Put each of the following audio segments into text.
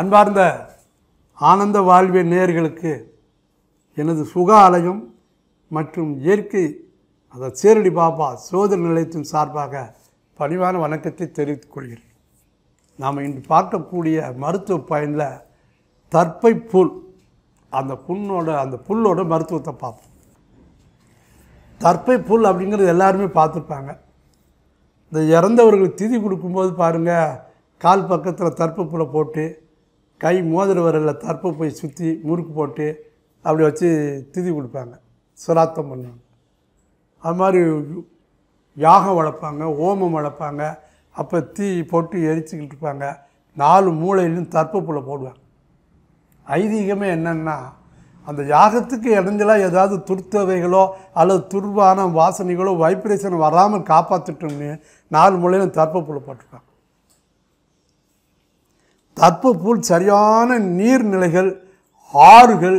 அன்பார்ந்த ஆனந்த வாழ்வின் நேர்களுக்கு எனது சுக ஆலயம் மற்றும் இயற்கை அந்த சேரடி பாபா சோதர நிலையத்தின் சார்பாக பணிவான வணக்கத்தை தெரிவித்துக் கொள்கிறேன் நாம் இன்று பார்க்கக்கூடிய மருத்துவ பயனில் தற்பை புல் அந்த புண்ணோட அந்த புல்லோட மருத்துவத்தை பார்ப்போம் தற்பை புல் அப்படிங்கிறது எல்லாருமே பார்த்துருப்பாங்க இந்த இறந்தவர்களுக்கு திதி கொடுக்கும்போது பாருங்கள் கால் பக்கத்தில் தற்பை புல்லை போட்டு கை மோதிரவரில் தற்ப போய் சுற்றி முறுக்கு போட்டு அப்படி வச்சு திதி கொடுப்பாங்க சிராத்தம் பண்ணுவாங்க அது மாதிரி யாகம் வளர்ப்பாங்க ஓமம் வளர்ப்பாங்க அப்போ தீ போட்டு எரிச்சுக்கிட்டு இருப்பாங்க நாலு மூளையிலும் தற்பப்புல போடுவாங்க ஐதீகமே என்னென்னா அந்த யாகத்துக்கு இடைஞ்சலாக ஏதாவது துர்த்தவைகளோ அல்லது துர்வான வாசனைகளோ வைப்ரேஷன் வராமல் காப்பாற்றிட்டோம்னு நாலு மூலையிலும் தற்பப்புல போட்டிருப்பாங்க தப்புப்பூல் சரியான நீர்நிலைகள் ஆறுகள்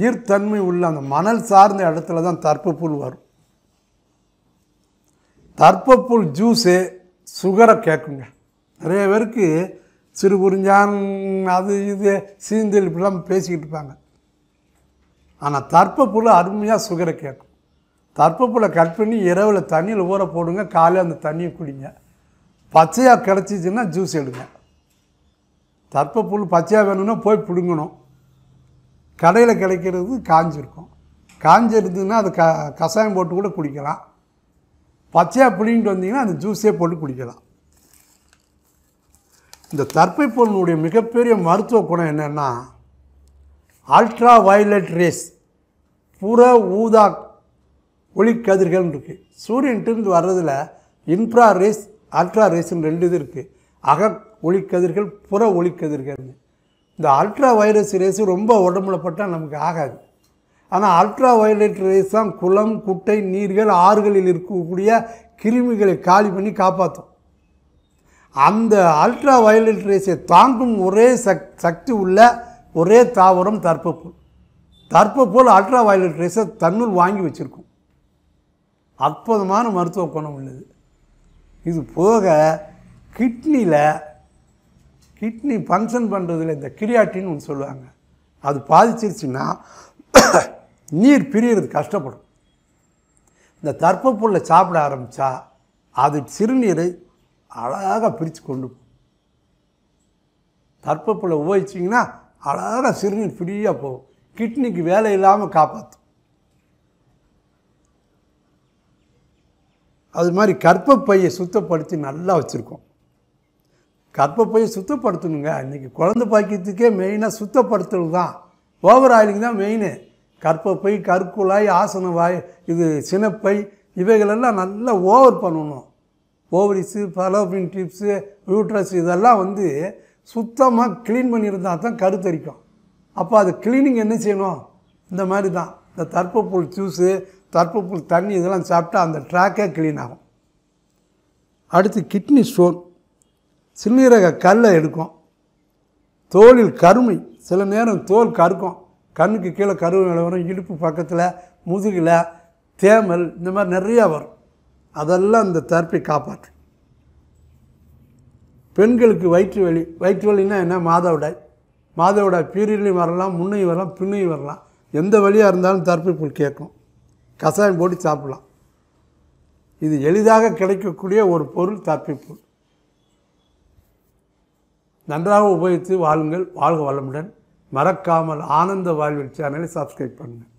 நீர்த்தன்மை உள்ள அந்த மணல் சார்ந்த இடத்துல தான் தற்பப்புல் வரும் தற்பப்புல் ஜூஸு சுகரை கேட்குங்க நிறைய பேருக்கு சிறு குறிஞ்சான் அது இது சீந்தில் இப்படிலாம் பேசிக்கிட்டு இருப்பாங்க ஆனால் தற்பப்புல் அருமையாக சுகரை கேட்கும் தற்பப்புல கட் பண்ணி இரவில் தண்ணியில் ஊற போடுங்க காலையில் அந்த தண்ணியை குடிங்க பச்சையாக கிடச்சிச்சின்னா ஜூஸ் எடுங்க தர்ப்ப புல் பச்சையாக வேணும்னா போய் பிடுங்கணும் கடையில் கிடைக்கிறது காஞ்சிருக்கும் காஞ்சிருந்ததுன்னா அது க கஷாயம் போட்டு கூட குடிக்கலாம் பச்சையாக பிடிங்கிட்டு வந்தீங்கன்னா அந்த ஜூஸே போட்டு குடிக்கலாம் இந்த தற்பை பொருளுடைய மிகப்பெரிய மருத்துவ குணம் என்னென்னா அல்ட்ரா வயலட் ரேஸ் புற ஊதா ஒளி கதிர்கள் இருக்குது சூரியன்ட்டு வர்றதில் இன்ஃப்ரா ரேஸ் அல்ட்ரா ரேஸ்ன்னு ரெண்டு இது இருக்குது அக ஒளிக்கதிர்கள் புற ஒளிக்கதிர்கள் இந்த அல்ட்ரா வைரஸ் ரேஸு ரொம்ப உடம்புல பட்டால் நமக்கு ஆகாது ஆனால் அல்ட்ரா வயலட் ரேஸ் தான் குளம் குட்டை நீர்கள் ஆறுகளில் இருக்கக்கூடிய கிருமிகளை காலி பண்ணி காப்பாற்றும் அந்த அல்ட்ரா வயலட் ரேஸை தாங்கும் ஒரே சக் சக்தி உள்ள ஒரே தாவரம் தர்ப்பப்பூல் தர்ப்பப்போல் அல்ட்ரா வயலட் ரேஸை தன்னுள் வாங்கி வச்சுருக்கும் அற்புதமான மருத்துவ குணம் உள்ளது இது போக கிட்னியில் கிட்னி ஃபங்க்ஷன் பண்ணுறதுல இந்த கிரியாட்டின்னு ஒன்று சொல்லுவாங்க அது பாதிச்சிருச்சுன்னா நீர் பிரியறது கஷ்டப்படும் இந்த தர்ப்பப்புள்ள சாப்பிட ஆரம்பித்தா அது சிறுநீர் அழகாக பிரித்து கொண்டு போகும் தர்ப்பப்புள்ள உபயோகிச்சிங்கன்னா அழகாக சிறுநீர் ஃப்ரீயாக போகும் கிட்னிக்கு வேலை இல்லாமல் காப்பாற்றும் அது மாதிரி கற்பப்பையை சுத்தப்படுத்தி நல்லா வச்சுருக்கோம் போய் சுத்தப்படுத்தணுங்க இன்றைக்கி குழந்த பாக்கியத்துக்கே மெயினாக சுத்தப்படுத்துறது தான் ஓவர் ஆயிலிங் தான் மெயினு கற்பப்பை கற்குழாய் ஆசனவாய் இது சினப்பை இவைகளெல்லாம் நல்லா ஓவர் பண்ணணும் ஓவரிஸு பலோபின் டிப்ஸு யூட்ரஸ் இதெல்லாம் வந்து சுத்தமாக க்ளீன் பண்ணியிருந்தால் தான் கருத்தரிக்கும் அப்போ அது க்ளீனிங் என்ன செய்யணும் இந்த மாதிரி தான் இந்த தற்பப்புல் ஜூஸு தற்பப்புல் தண்ணி இதெல்லாம் சாப்பிட்டா அந்த ட்ராக்கே க்ளீன் ஆகும் அடுத்து கிட்னி ஸ்டோன் சிறுநீரக கல்லை எடுக்கும் தோலில் கருமை சில நேரம் தோல் கருக்கும் கண்ணுக்கு கீழே கருமை வரும் இடுப்பு பக்கத்தில் முதுகில் தேமல் இந்த மாதிரி நிறையா வரும் அதெல்லாம் இந்த தெரப்பி காப்பாற்று பெண்களுக்கு வயிற்று வலி வயிற்று வலின்னா என்ன மாதவிடாய் மாதவிடாய் பீரியட்லையும் வரலாம் முன்னையும் வரலாம் பின்னையும் வரலாம் எந்த வழியாக இருந்தாலும் தெரப்பி புல் கேட்கும் கஷாயம் போட்டு சாப்பிடலாம் இது எளிதாக கிடைக்கக்கூடிய ஒரு பொருள் தப்பிப்புல் நன்றாக உபயோகித்து வாழுங்கள் வாழ்க வளமுடன் மறக்காமல் ஆனந்த வாழ்வில் சேனலை சப்ஸ்கிரைப் பண்ணுங்கள்